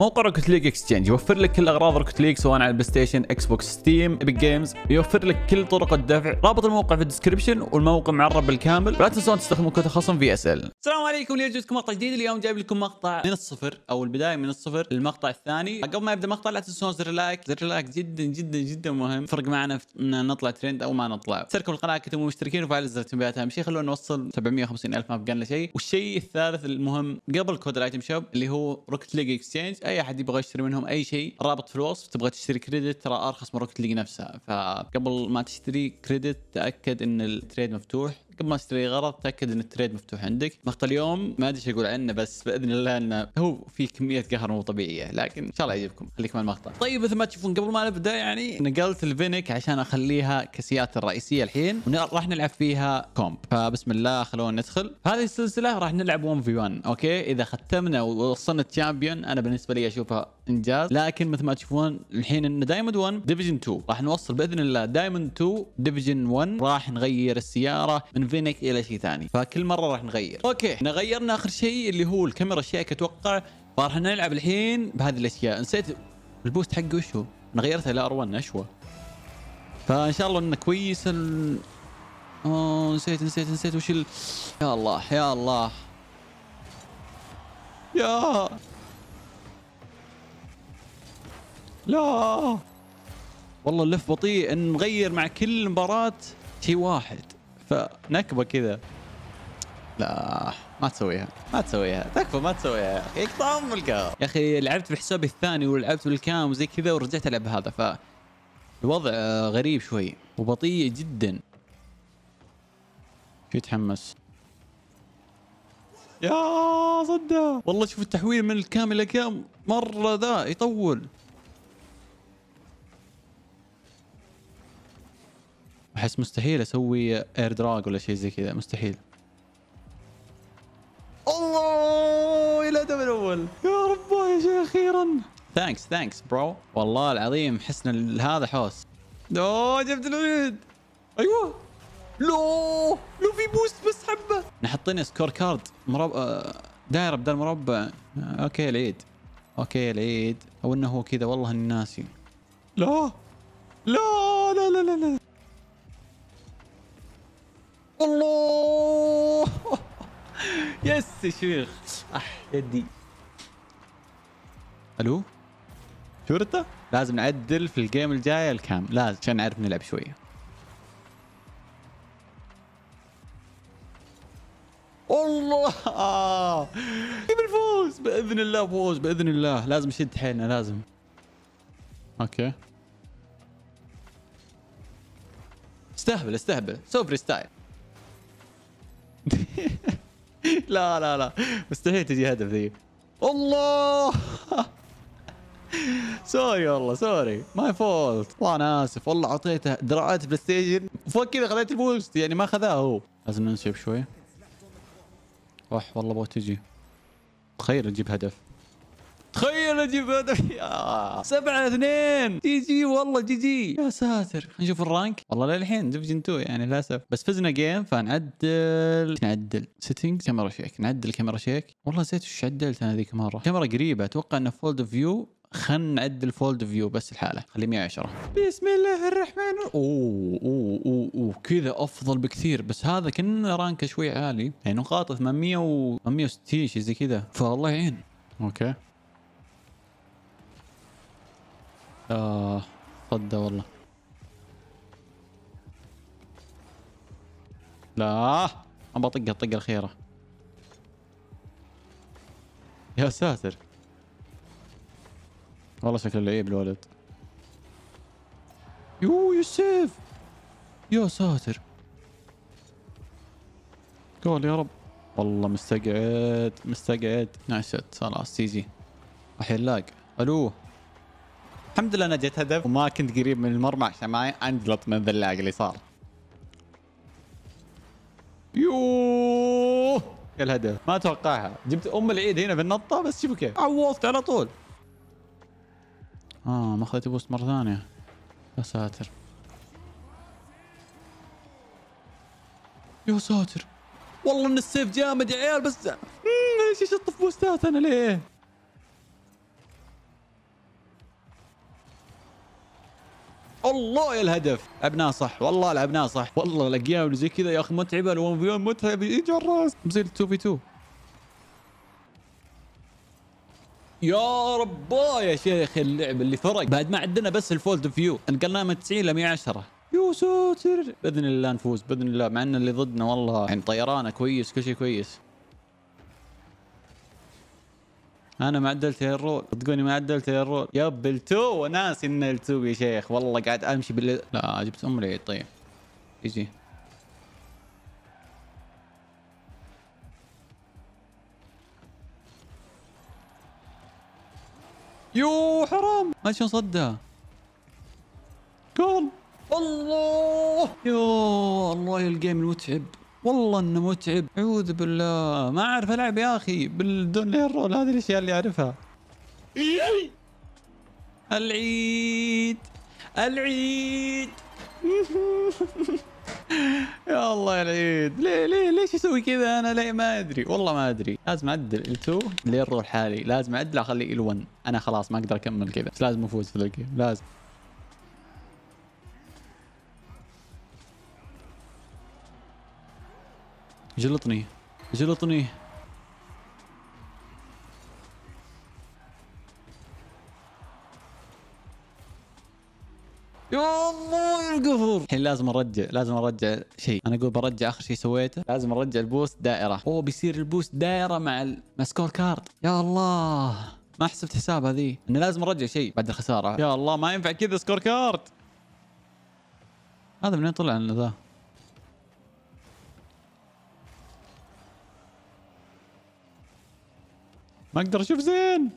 موقع روكت ليج اكسشينج يوفر لك كل اغراض روكت ليج سواء على البلاي ستيشن اكس بوكس ستيم ايبك جيمز يوفر لك كل طرق الدفع رابط الموقع في الديسكربشن والموقع معرب بالكامل ولا تنسون تستخدمون كود خصم في اس ال السلام عليكم اليوم جبتكم مقطع جديد اليوم جايب لكم مقطع من الصفر او البدايه من الصفر للمقطع الثاني قبل ما يبدا المقطع لا تنسون زر اللايك زر اللايك جدا جدا جدا مهم فرق معنا ان نطلع ترند او ما نطلع اشتركوا القناه كتبوا مشتركين وفعلوا زر التنبيهات اهم شيء خلونا نوصل 750 الف ما بقى لنا شيء والشيء الثالث المهم قبل كود الايتم شوب اللي هو روكت ليج اكستشينج اي احد يبغى يشتري منهم اي شيء رابط في الوصف تبغى تشتري كريدت ترى ارخص من روكت ليج نفسها فقبل ما تشتري كريدت تاكد ان التريد مفتوح قبل ما تشتري غرض تاكد ان التريد مفتوح عندك مقطع اليوم ما ادري ايش اقول عنه بس باذن الله انه هو في كميه قهر مو طبيعيه لكن ان شاء الله يعجبكم خليكم على المقطع طيب مثل ما تشوفون قبل ما نبدا يعني نقلت الفينك عشان اخليها كسيات الرئيسيه الحين وراح نلعب فيها كومب فبسم الله خلونا ندخل هذه السلسله راح نلعب 1 في 1 اوكي اذا ختمنا ووصلنا الشامبيون انا بالنسبه لي اشوفها انجاز لكن مثل ما تشوفون الحين ان دايموند 1 ديفيجن 2 راح نوصل باذن الله دايموند 2 ديفيجن 1 راح نغير السياره من فينيك الى شيء ثاني فكل مره راح نغير اوكي احنا غيرنا اخر شيء اللي هو الكاميرا الشيك اتوقع فراح نلعب الحين بهذه الاشياء نسيت البوست حقه وش هو؟ انا غيرته الى ار1 نشوه فان شاء الله انه كويس ال... اوه نسيت نسيت نسيت وش ال... يا الله يا الله يا لا والله اللف بطيء ان مغير مع كل مباراة شيء واحد فنكبة كذا لا ما تسويها ما تسويها تكفى ما تسويها يا اخي اقطع ام الكام يا اخي لعبت بحسابي الثاني ولعبت بالكام وزي كذا ورجعت العب هذا ف الوضع غريب شوي وبطيء جدا شو يتحمس يا صدق والله شوف التحويل من الكام الى كام مره ذا يطول بحس مستحيل اسوي اير دراج ولا شيء زي كذا مستحيل الله الى دم الاول يا رب يا شيخ اخيرا ثانكس ثانكس برو والله العظيم حسنا هذا حوس اوه جبت العيد ايوه لو لو في بوست بس حبه نحطين سكور كارد مربع دائره بدل مربع آه، اوكي العيد اوكي العيد او انه هو كذا والله اني ناسي لا لا لا لا لا, لا. الله يس شيخ اح يدي الو شرطه لازم نعدل في الجيم الجايه الكام لازم عشان نعرف نلعب شويه الله جيب الفوز باذن الله فوز باذن الله لازم نشد حيلنا لازم اوكي استهبل استهبل سو فري ستايل لا لا لا مستحيل تجي هدف ذي الله سوري والله سوري ماي فولت والله انا اسف والله اعطيته دراعات بلاي ستيشن فوق كذا خذيت البوست يعني ما خذاه هو لازم ننسب شوي وح والله ابغى تجي تخيل نجيب هدف تخيل اجيب هدف يا سبعة اثنين جي جي والله جي جي يا ساتر نشوف الرانك والله للحين ديفجن 2 يعني للاسف بس فزنا جيم فنعدل نعدل سيتنج كاميرا شيك نعدل كاميرا شيك والله نسيت وش عدلت انا ذيك المره كاميرا قريبه اتوقع انه فولد فيو خلنا نعدل فولد فيو بس الحالة خليه 110 بسم الله الرحمن اوه اوه اوه, أوه. كذا افضل بكثير بس هذا كنا رانكه شوي عالي يعني نقاطه 800 و 860 شيء زي كذا فالله يعين اوكي اه صدى والله لا ابى اطقها الطقه الاخيره يا ساتر والله شكله لعيب الولد يو يوسف يا ساتر قول يا رب والله مستقعد مستقعد نايس خلاص سيزي الحين راح يلاق الو الحمد لله انا هدف وما كنت قريب من المرمى عشان ما انجلط من الذلاق اللي صار يوه الهدف ما اتوقعها جبت ام العيد هنا النطه بس شوفوا كيف عوضت على طول اه ما اخذت بوست مره ثانيه يا ساتر يا ساتر والله ان السيف جامد يا عيال بس ايش اشطف بوستات انا ليه الله يا الهدف لعبناه صح والله لعبناه صح والله الاجيال زي كذا يا اخي متعبه الون في ون متعب يجي الراس مزيل 2 في 2 يا رباه يا شيخ اللعب اللي فرق بعد ما عندنا بس الفولد فيو انقلناه من 90 ل 110 يو ساتر باذن الله نفوز باذن الله مع ان اللي ضدنا والله يعني طيرانه كويس كل شيء كويس انا ما عدلت الرول صدقوني ما عدلت الرول يب التو وناس ان ال2 يا شيخ والله قاعد امشي بال لا جبت ام العيد طيب يجي يو حرام ما شلون صدها جول الله يو الله الجيم المتعب والله انه متعب اعوذ بالله ما اعرف العب يا اخي بالدون رول هذه الاشياء اللي اعرفها العيد العيد يا الله العيد ليه ليه ليش اسوي كذا انا ليه ما ادري والله ما ادري لازم اعدل ال2 لين روح حالي لازم اعدل اخلي ال1 انا خلاص ما اقدر اكمل كذا بس لازم افوز في الجيم لازم جلطني جلطني يا الله القفر الحين لازم ارجع لازم ارجع شيء انا اقول برجع اخر شيء سويته لازم ارجع البوست دائره اوه بيصير البوست دائره مع السكور كارد يا الله ما حسبت حساب هذه انا لازم ارجع شيء بعد الخساره يا الله ما ينفع كذا سكور كارد هذا منين طلع لنا ذا ما اقدر اشوف زين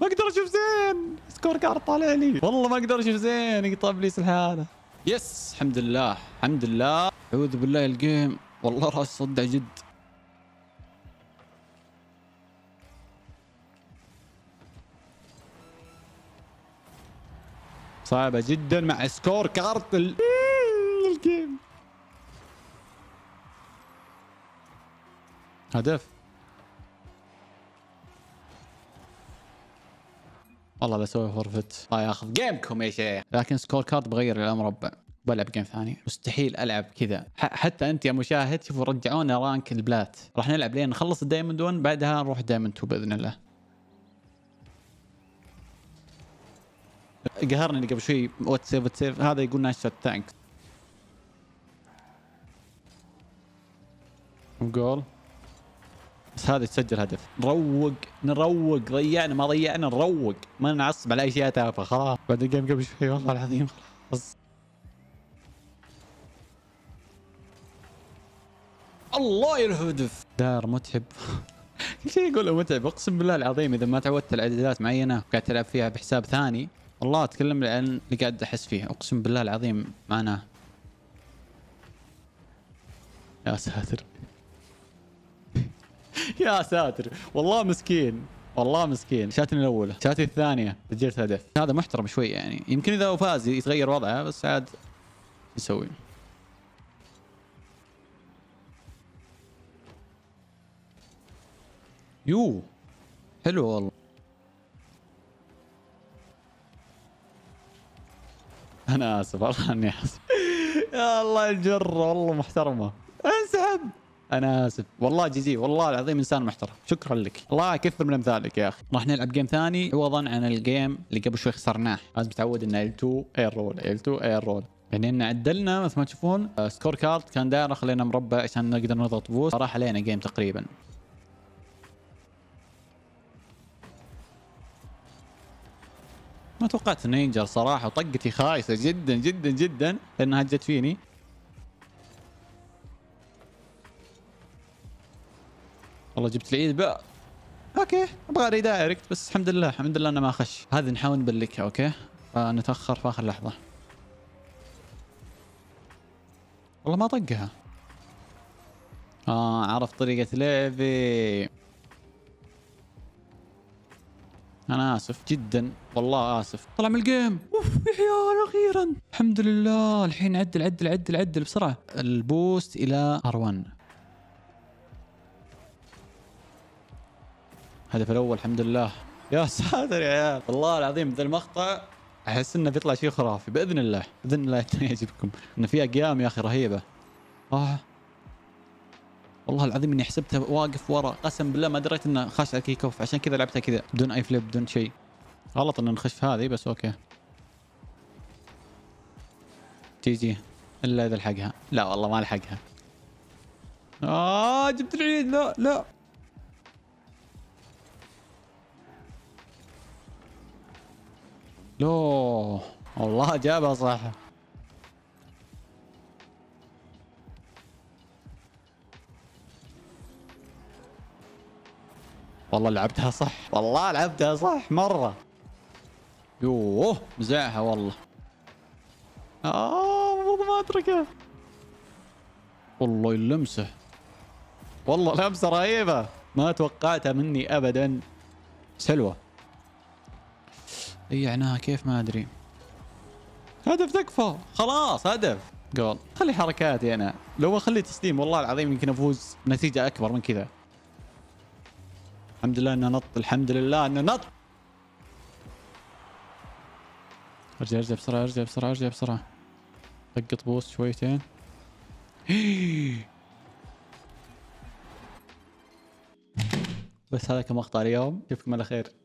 ما اقدر اشوف زين سكور كارد طالع لي والله ما اقدر اشوف زين يقطع ابليس الحالة يس الحمد لله الحمد لله اعوذ بالله الجيم والله راس صدع جد صعبة جدا مع سكور كارت ال... الجيم هدف والله بسوي فورفت الله طيب، ياخذ جيمكم يا شيخ لكن سكور كارد بغير للمربع بلعب جيم ثاني مستحيل العب كذا حتى انت يا مشاهد شوفوا رجعونا رانك البلات راح نلعب لين نخلص الدايموند 1 بعدها نروح دايموند 2 باذن الله قهرني اللي قبل شوي وات سيف وات سيف هذا يقول نايس شوت ثانكس جول بس هذا تسجل هدف نروق نروق ضيعنا ما ضيعنا نروق ما نعصب على اي شيء تافه خلاص بعد الجيم قبل شوي والله العظيم خلاص الله يرهدف دار متعب كل شيء يقوله متعب اقسم بالله العظيم اذا ما تعودت على اعدادات معينه وقاعد تلعب فيها بحساب ثاني والله اتكلم عن اللي قاعد احس فيه اقسم بالله العظيم معناه يا ساتر يا ساتر والله مسكين والله مسكين شاتني الاولى شاتني الثانيه سجلت هدف هذا محترم شوي يعني يمكن اذا فاز يتغير وضعه بس عاد نسوي يو حلو والله انا اسف والله اني اسف يا الله الجره والله محترمه انسحب انا اسف والله جيزي والله العظيم انسان محترم شكرا لك الله يكثر من امثالك يا اخي راح نلعب جيم ثاني عوضا عن الجيم اللي قبل شوي خسرناه لازم تعود ان ال2 اير رول ال2 اير رول يعني ان عدلنا مثل ما تشوفون سكور آه، كارد كان دائره خلينا مربع عشان نقدر نضغط بوست راح علينا جيم تقريبا ما توقعت انه ينجر صراحه وطقتي خايسه جدا جدا جدا لانها جت فيني والله جبت العيد بقى اوكي ابغى ريدايركت بس الحمد لله الحمد لله انا ما اخش هذه نحاول نبلكها اوكي فنتاخر في اخر لحظه والله ما طقها اه عرف طريقه لعبي انا اسف جدا والله اسف طلع من الجيم اوف يا حيال اخيرا الحمد لله الحين عدل عدل عدل عدل بسرعه البوست الى ار1 هدف الاول الحمد لله يا ساتر يا عيال والله العظيم ذا المقطع احس انه بيطلع شيء خرافي باذن الله باذن الله يعجبكم انه في اقيام يا اخي رهيبه اه والله العظيم اني حسبته واقف ورا قسم بالله ما دريت انه خاش على كيك اوف عشان كذا لعبتها كذا بدون اي فليب بدون شيء غلط انه نخش في هذه بس اوكي جي جي الا اذا لحقها لا والله ما لحقها اه جبت العيد لا لا لو والله جابها صح والله لعبتها صح والله لعبتها صح مره يوه مزعها والله اه ما اتركه والله اللمسه والله لمسه رهيبه ما توقعتها مني ابدا سلوه ضيعناها كيف ما ادري هدف تكفى خلاص هدف جول خلي حركاتي انا لو اخلي تسليم والله العظيم يمكن افوز بنتيجه اكبر من كذا الحمد لله انه نط الحمد لله انه نط ارجع ارجع بسرعه ارجع بسرعه ارجع بسرعه لقط بوست شويتين بس هذا كان مقطع اليوم اشوفكم على خير